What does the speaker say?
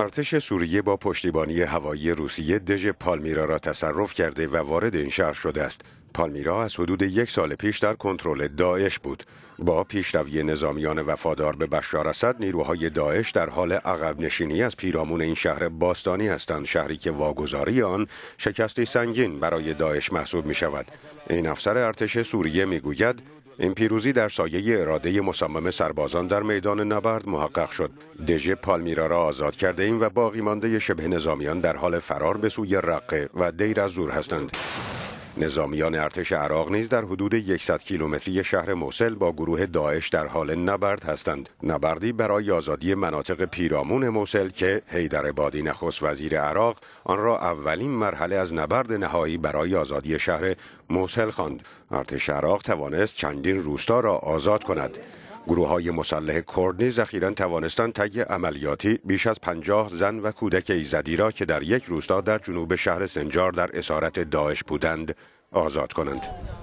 ارتش سوریه با پشتیبانی هوایی روسیه دژ پالمیرا را تصرف کرده و وارد این شهر شده است. پالمیرا از حدود یک سال پیش در کنترل داعش بود. با پیشروی نظامیان وفادار به بشار اسد نیروهای داعش در حال عقب نشینی از پیرامون این شهر باستانی هستند شهری که واگذاری آن شکستی سنگین برای داعش محسوب می شود این افسر ارتش سوریه می گوید این پیروزی در سایه اراده مصمم سربازان در میدان نبرد محقق شد. دژ پالمیرا را آزاد کرده ایم و باقی مانده شبه نظامیان در حال فرار به سوی رقه و دیر از زور هستند. نظامیان ارتش عراق نیز در حدود 100 کیلومتری شهر موسل با گروه داعش در حال نبرد هستند نبردی برای آزادی مناطق پیرامون موسل که حیدر بادی نخست وزیر عراق آن را اولین مرحله از نبرد نهایی برای آزادی شهر موسل خواند ارتش عراق توانست چندین روستا را آزاد کند گروه های مسلح کرد نیز اخیرا توانستند طی عملیاتی بیش از پنجاه زن و کودک ایزدی را که در یک روستا در جنوب شهر سنجار در اسارت داعش بودند آزاد کنند.